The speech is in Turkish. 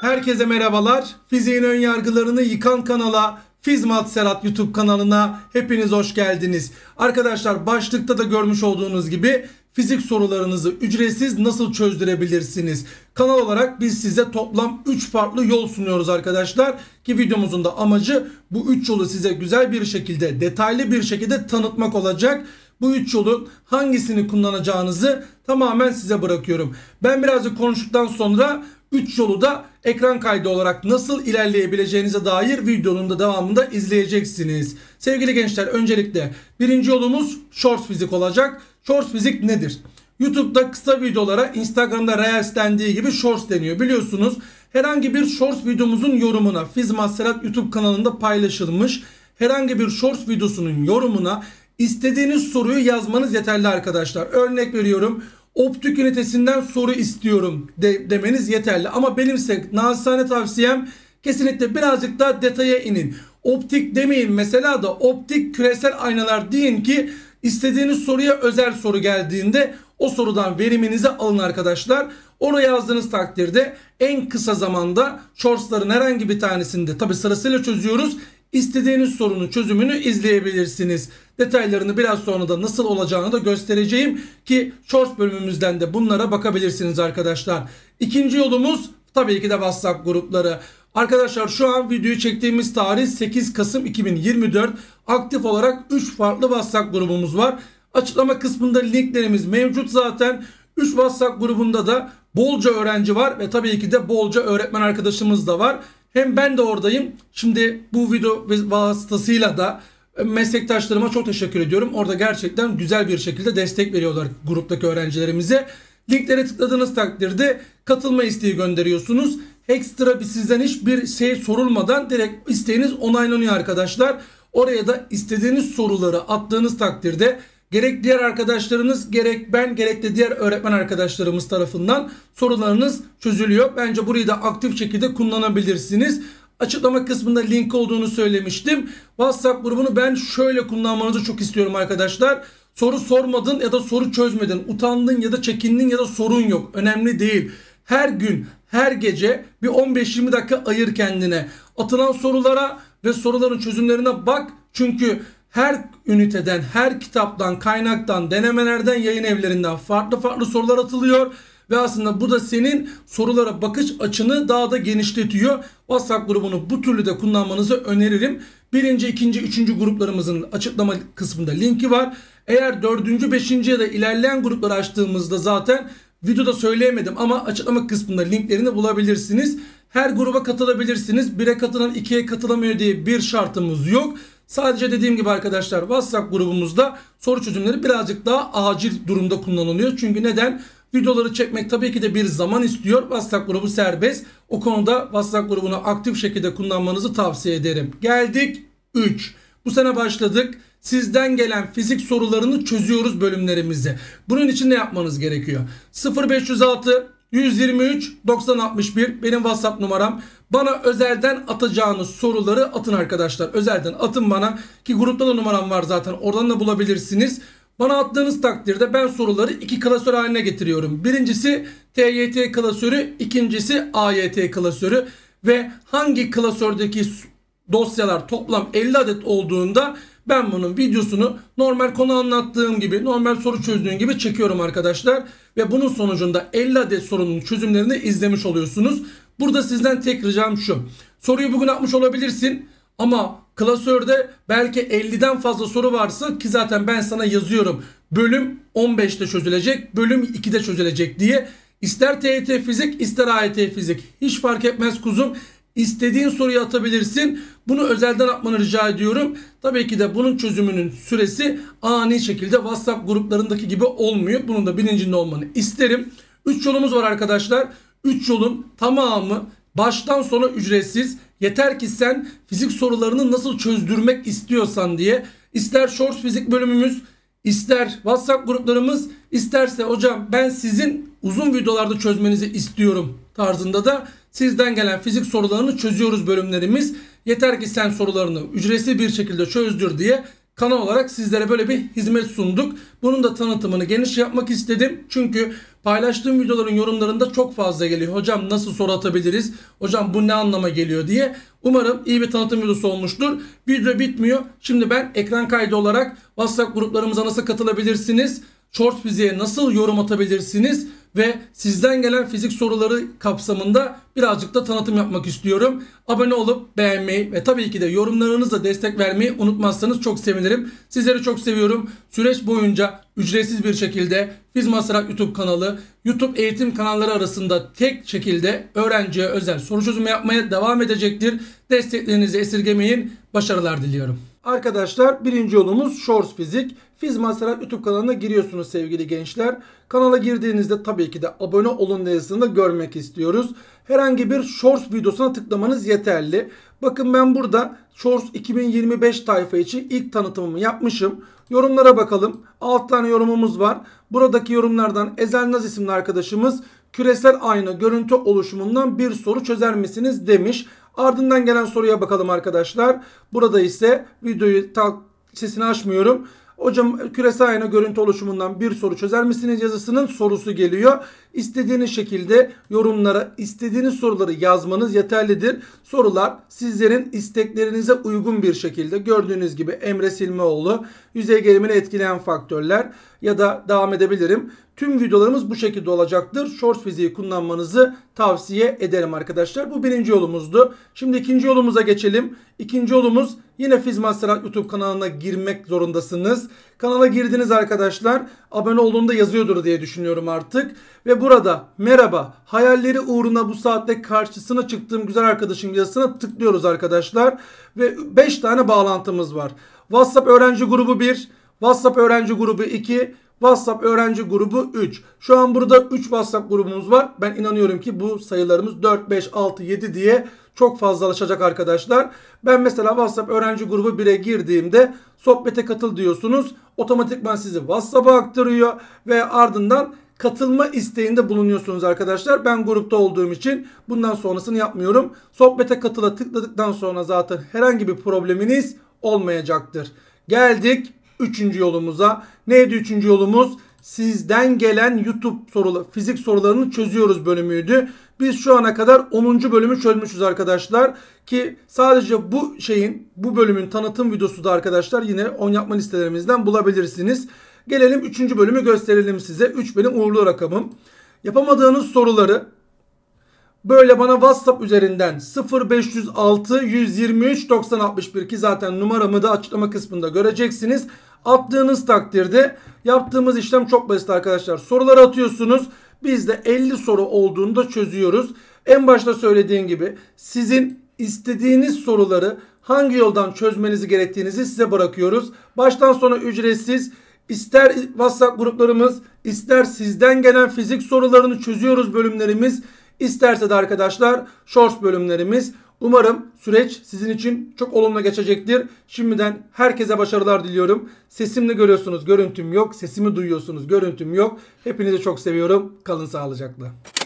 Herkese merhabalar. Fiziğin ön yargılarını yıkan kanala Fizmat Serhat YouTube kanalına hepiniz hoş geldiniz. Arkadaşlar başlıkta da görmüş olduğunuz gibi fizik sorularınızı ücretsiz nasıl çözdürebilirsiniz? Kanal olarak biz size toplam 3 farklı yol sunuyoruz arkadaşlar. Ki videomuzun da amacı bu 3 yolu size güzel bir şekilde detaylı bir şekilde tanıtmak olacak. Bu üç yolun hangisini kullanacağınızı tamamen size bırakıyorum. Ben birazcık konuştuktan sonra 3 yolu da ekran kaydı olarak nasıl ilerleyebileceğinize dair videonun da devamında izleyeceksiniz. Sevgili gençler öncelikle birinci yolumuz Shorts Fizik olacak. Shorts Fizik nedir? YouTube'da kısa videolara Instagram'da Reels dendiği gibi Shorts deniyor biliyorsunuz. Herhangi bir Shorts videomuzun yorumuna Fiz Masterat YouTube kanalında paylaşılmış herhangi bir Shorts videosunun yorumuna istediğiniz soruyu yazmanız yeterli arkadaşlar. Örnek veriyorum optik ünitesinden soru istiyorum de, demeniz yeterli. Ama benimse size tavsiyem kesinlikle birazcık daha detaya inin. Optik demeyin mesela da optik küresel aynalar deyin ki istediğiniz soruya özel soru geldiğinde o sorudan veriminizi alın arkadaşlar. Onu yazdığınız takdirde en kısa zamanda shortsların herhangi bir tanesinde tabi sırasıyla çözüyoruz istediğiniz sorunun çözümünü izleyebilirsiniz. Detaylarını biraz sonra da nasıl olacağını da göstereceğim ki shorts bölümümüzden de bunlara bakabilirsiniz arkadaşlar. İkinci yolumuz tabii ki de WhatsApp grupları. Arkadaşlar şu an videoyu çektiğimiz tarih 8 Kasım 2024. Aktif olarak 3 farklı WhatsApp grubumuz var. Açıklama kısmında linklerimiz mevcut zaten. 3 WhatsApp grubunda da bolca öğrenci var ve tabii ki de bolca öğretmen arkadaşımız da var. Hem ben de oradayım. Şimdi bu video vasıtasıyla da e, meslektaşlarıma çok teşekkür ediyorum. Orada gerçekten güzel bir şekilde destek veriyorlar gruptaki öğrencilerimize. Linklere tıkladığınız takdirde katılma isteği gönderiyorsunuz. Ekstra bir sizden hiçbir şey sorulmadan direkt isteğiniz onaylanıyor arkadaşlar. Oraya da istediğiniz soruları attığınız takdirde Gerek diğer arkadaşlarınız gerek ben gerek de diğer öğretmen arkadaşlarımız tarafından sorularınız çözülüyor. Bence burayı da aktif şekilde kullanabilirsiniz. Açıklama kısmında link olduğunu söylemiştim. WhatsApp grubunu ben şöyle kullanmanızı çok istiyorum arkadaşlar. Soru sormadın ya da soru çözmedin, utandın ya da çekindin ya da sorun yok. Önemli değil. Her gün, her gece bir 15-20 dakika ayır kendine. Atılan sorulara ve soruların çözümlerine bak. Çünkü her üniteden, her kitaptan, kaynaktan, denemelerden, yayın evlerinden farklı farklı sorular atılıyor. Ve aslında bu da senin sorulara bakış açını daha da genişletiyor. WhatsApp grubunu bu türlü de kullanmanızı öneririm. Birinci, ikinci, üçüncü gruplarımızın açıklama kısmında linki var. Eğer dördüncü, beşinci ya da ilerleyen grupları açtığımızda zaten videoda söyleyemedim ama açıklama kısmında linklerini bulabilirsiniz. Her gruba katılabilirsiniz. 1'e katılan 2'ye katılamıyor diye bir şartımız yok. Sadece dediğim gibi arkadaşlar WhatsApp grubumuzda soru çözümleri birazcık daha acil durumda kullanılıyor. Çünkü neden? Videoları çekmek tabii ki de bir zaman istiyor. WhatsApp grubu serbest. O konuda WhatsApp grubunu aktif şekilde kullanmanızı tavsiye ederim. Geldik 3. Bu sene başladık. Sizden gelen fizik sorularını çözüyoruz bölümlerimizi. Bunun için ne yapmanız gerekiyor? 0506 123 9061 benim WhatsApp numaram. Bana özelden atacağınız soruları atın arkadaşlar. Özelden atın bana ki grupta da numaram var zaten. Oradan da bulabilirsiniz. Bana attığınız takdirde ben soruları iki klasör haline getiriyorum. Birincisi TYT klasörü, ikincisi AYT klasörü ve hangi klasördeki dosyalar toplam 50 adet olduğunda ben bunun videosunu normal konu anlattığım gibi, normal soru çözdüğüm gibi çekiyorum arkadaşlar. Ve bunun sonucunda 50 adet sorunun çözümlerini izlemiş oluyorsunuz. Burada sizden tek ricam şu. Soruyu bugün atmış olabilirsin ama klasörde belki 50'den fazla soru varsa ki zaten ben sana yazıyorum. Bölüm 15'te çözülecek, bölüm 2'de çözülecek diye. İster TET fizik ister AET fizik hiç fark etmez kuzum. İstediğin soruyu atabilirsin. Bunu özelden atmanı rica ediyorum. Tabii ki de bunun çözümünün süresi ani şekilde WhatsApp gruplarındaki gibi olmuyor. Bunun da bilincinde olmanı isterim. 3 yolumuz var arkadaşlar. 3 yolun tamamı baştan sona ücretsiz. Yeter ki sen fizik sorularını nasıl çözdürmek istiyorsan diye. İster short Fizik bölümümüz, ister WhatsApp gruplarımız, isterse hocam ben sizin uzun videolarda çözmenizi istiyorum tarzında da sizden gelen fizik sorularını çözüyoruz bölümlerimiz. Yeter ki sen sorularını ücretsiz bir şekilde çözdür diye kanal olarak sizlere böyle bir hizmet sunduk. Bunun da tanıtımını geniş yapmak istedim. Çünkü paylaştığım videoların yorumlarında çok fazla geliyor. Hocam nasıl soru atabiliriz? Hocam bu ne anlama geliyor diye. Umarım iyi bir tanıtım videosu olmuştur. Video bitmiyor. Şimdi ben ekran kaydı olarak WhatsApp gruplarımıza nasıl katılabilirsiniz? short fiziğe nasıl yorum atabilirsiniz ve sizden gelen fizik soruları kapsamında birazcık da tanıtım yapmak istiyorum. Abone olup beğenmeyi ve tabii ki de yorumlarınızla destek vermeyi unutmazsanız çok sevinirim. Sizleri çok seviyorum. Süreç boyunca ücretsiz bir şekilde Fiz Masarak YouTube kanalı, YouTube eğitim kanalları arasında tek şekilde öğrenciye özel soru çözümü yapmaya devam edecektir. Desteklerinizi esirgemeyin. Başarılar diliyorum. Arkadaşlar birinci yolumuz Shorts Fizik. Fiz Masarat YouTube kanalına giriyorsunuz sevgili gençler. Kanala girdiğinizde tabii ki de abone olun yazısını da görmek istiyoruz. Herhangi bir Shorts videosuna tıklamanız yeterli. Bakın ben burada Shorts 2025 tayfa için ilk tanıtımımı yapmışım. Yorumlara bakalım. 6 tane yorumumuz var. Buradaki yorumlardan Ezel Naz isimli arkadaşımız küresel ayna görüntü oluşumundan bir soru çözer misiniz demiş. Ardından gelen soruya bakalım arkadaşlar. Burada ise videoyu sesini açmıyorum. Hocam küresel ayna görüntü oluşumundan bir soru çözer misiniz yazısının sorusu geliyor. İstediğiniz şekilde yorumlara istediğiniz soruları yazmanız yeterlidir. Sorular sizlerin isteklerinize uygun bir şekilde gördüğünüz gibi Emre Silmeoğlu, yüzey gelimini etkileyen faktörler ya da devam edebilirim. Tüm videolarımız bu şekilde olacaktır. Short fiziği kullanmanızı tavsiye ederim arkadaşlar. Bu birinci yolumuzdu. Şimdi ikinci yolumuza geçelim. İkinci yolumuz yine Fizmaster YouTube kanalına girmek zorundasınız. Kanala girdiniz arkadaşlar. Abone olduğunda yazıyordur diye düşünüyorum artık. Ve burada merhaba hayalleri uğruna bu saatte karşısına çıktığım güzel arkadaşım yazısına tıklıyoruz arkadaşlar. Ve 5 tane bağlantımız var. WhatsApp öğrenci grubu 1, WhatsApp öğrenci grubu 2, WhatsApp öğrenci grubu 3. Şu an burada 3 WhatsApp grubumuz var. Ben inanıyorum ki bu sayılarımız 4, 5, 6, 7 diye çok fazlalaşacak arkadaşlar. Ben mesela WhatsApp öğrenci grubu 1'e girdiğimde sohbete katıl diyorsunuz. Otomatikman sizi WhatsApp'a aktarıyor ve ardından katılma isteğinde bulunuyorsunuz arkadaşlar. Ben grupta olduğum için bundan sonrasını yapmıyorum. Sohbete katıla tıkladıktan sonra zaten herhangi bir probleminiz olmayacaktır. Geldik 3. yolumuza. Neydi 3. yolumuz? Sizden gelen YouTube soruları, fizik sorularını çözüyoruz bölümüydü. Biz şu ana kadar 10. bölümü çözmüşüz arkadaşlar. Ki sadece bu şeyin, bu bölümün tanıtım videosu da arkadaşlar yine 10 yapma listelerimizden bulabilirsiniz. Gelelim 3. bölümü gösterelim size. 3 benim uğurlu rakamım. Yapamadığınız soruları böyle bana WhatsApp üzerinden 0506 123 9061 ki zaten numaramı da açıklama kısmında göreceksiniz. Attığınız takdirde yaptığımız işlem çok basit arkadaşlar. Soruları atıyorsunuz. Biz de 50 soru olduğunu da çözüyoruz. En başta söylediğim gibi sizin istediğiniz soruları hangi yoldan çözmenizi gerektiğinizi size bırakıyoruz. Baştan sona ücretsiz ister WhatsApp gruplarımız, ister sizden gelen fizik sorularını çözüyoruz bölümlerimiz, isterse de arkadaşlar shorts bölümlerimiz. Umarım süreç sizin için çok olumlu geçecektir. Şimdiden herkese başarılar diliyorum. Sesimle görüyorsunuz, görüntüm yok. Sesimi duyuyorsunuz, görüntüm yok. Hepinizi çok seviyorum. Kalın sağlıcakla.